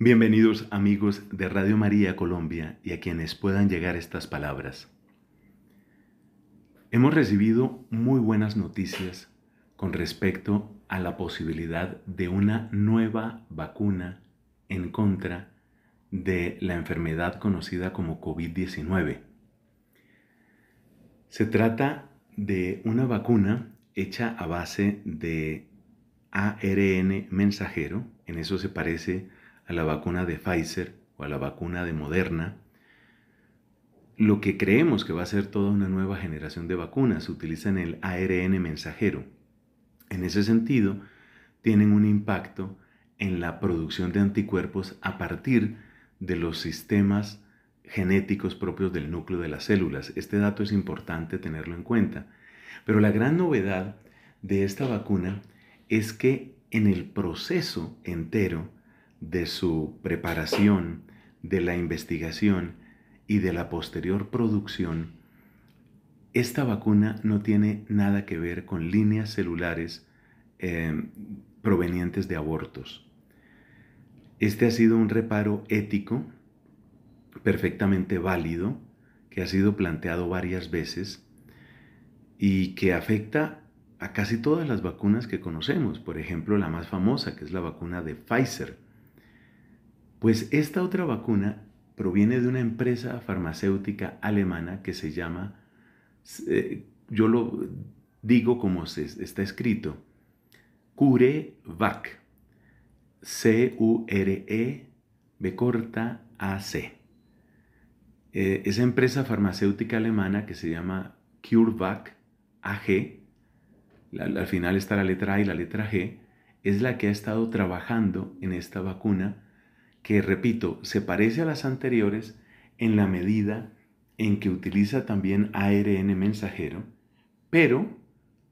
Bienvenidos amigos de Radio María Colombia y a quienes puedan llegar estas palabras. Hemos recibido muy buenas noticias con respecto a la posibilidad de una nueva vacuna en contra de la enfermedad conocida como COVID-19. Se trata de una vacuna hecha a base de ARN mensajero, en eso se parece a la vacuna de Pfizer o a la vacuna de Moderna, lo que creemos que va a ser toda una nueva generación de vacunas utilizan el ARN mensajero. En ese sentido, tienen un impacto en la producción de anticuerpos a partir de los sistemas genéticos propios del núcleo de las células. Este dato es importante tenerlo en cuenta. Pero la gran novedad de esta vacuna es que en el proceso entero de su preparación, de la investigación y de la posterior producción, esta vacuna no tiene nada que ver con líneas celulares eh, provenientes de abortos. Este ha sido un reparo ético perfectamente válido que ha sido planteado varias veces y que afecta a casi todas las vacunas que conocemos, por ejemplo la más famosa que es la vacuna de Pfizer pues esta otra vacuna proviene de una empresa farmacéutica alemana que se llama, eh, yo lo digo como se, está escrito, CureVac, C-U-R-E, B corta, A-C. Eh, esa empresa farmacéutica alemana que se llama CureVac AG, al final está la letra A y la letra G, es la que ha estado trabajando en esta vacuna que, repito, se parece a las anteriores en la medida en que utiliza también ARN mensajero, pero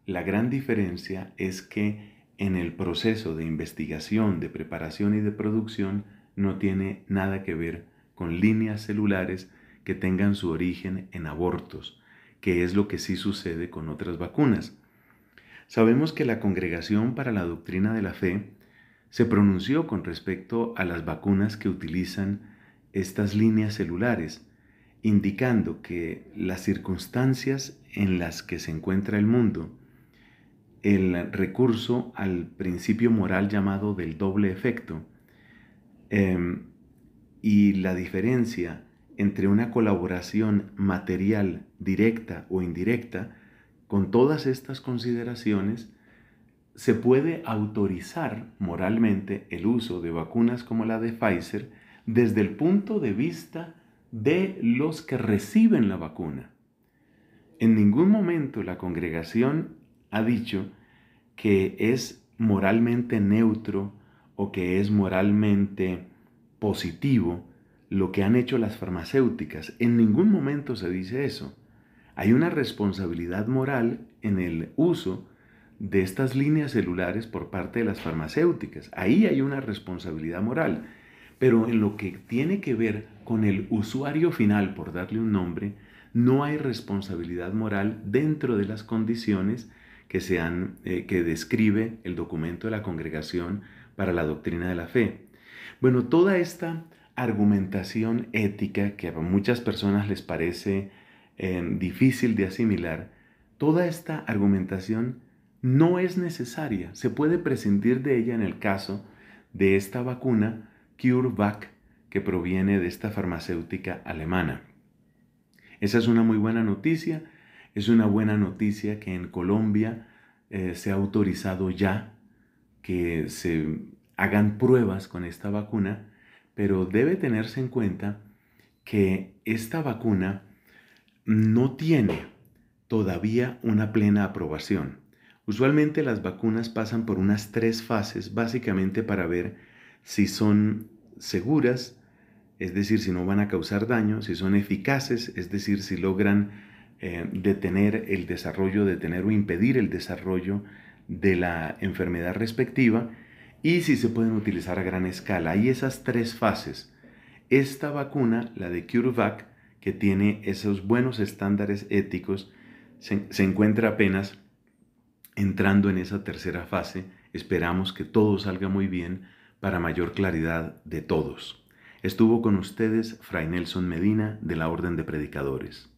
la gran diferencia es que en el proceso de investigación, de preparación y de producción no tiene nada que ver con líneas celulares que tengan su origen en abortos, que es lo que sí sucede con otras vacunas. Sabemos que la Congregación para la Doctrina de la Fe se pronunció con respecto a las vacunas que utilizan estas líneas celulares, indicando que las circunstancias en las que se encuentra el mundo, el recurso al principio moral llamado del doble efecto, em, y la diferencia entre una colaboración material directa o indirecta, con todas estas consideraciones, se puede autorizar moralmente el uso de vacunas como la de Pfizer desde el punto de vista de los que reciben la vacuna. En ningún momento la congregación ha dicho que es moralmente neutro o que es moralmente positivo lo que han hecho las farmacéuticas. En ningún momento se dice eso. Hay una responsabilidad moral en el uso de estas líneas celulares por parte de las farmacéuticas. Ahí hay una responsabilidad moral. Pero en lo que tiene que ver con el usuario final, por darle un nombre, no hay responsabilidad moral dentro de las condiciones que, eh, que describe el documento de la congregación para la doctrina de la fe. Bueno, toda esta argumentación ética que a muchas personas les parece eh, difícil de asimilar, toda esta argumentación no es necesaria. Se puede prescindir de ella en el caso de esta vacuna CureVac que proviene de esta farmacéutica alemana. Esa es una muy buena noticia. Es una buena noticia que en Colombia eh, se ha autorizado ya que se hagan pruebas con esta vacuna, pero debe tenerse en cuenta que esta vacuna no tiene todavía una plena aprobación. Usualmente las vacunas pasan por unas tres fases básicamente para ver si son seguras, es decir, si no van a causar daño, si son eficaces, es decir, si logran eh, detener el desarrollo, detener o impedir el desarrollo de la enfermedad respectiva y si se pueden utilizar a gran escala. Hay esas tres fases. Esta vacuna, la de CureVac, que tiene esos buenos estándares éticos, se encuentra apenas entrando en esa tercera fase, esperamos que todo salga muy bien para mayor claridad de todos. Estuvo con ustedes Fray Nelson Medina de la Orden de Predicadores.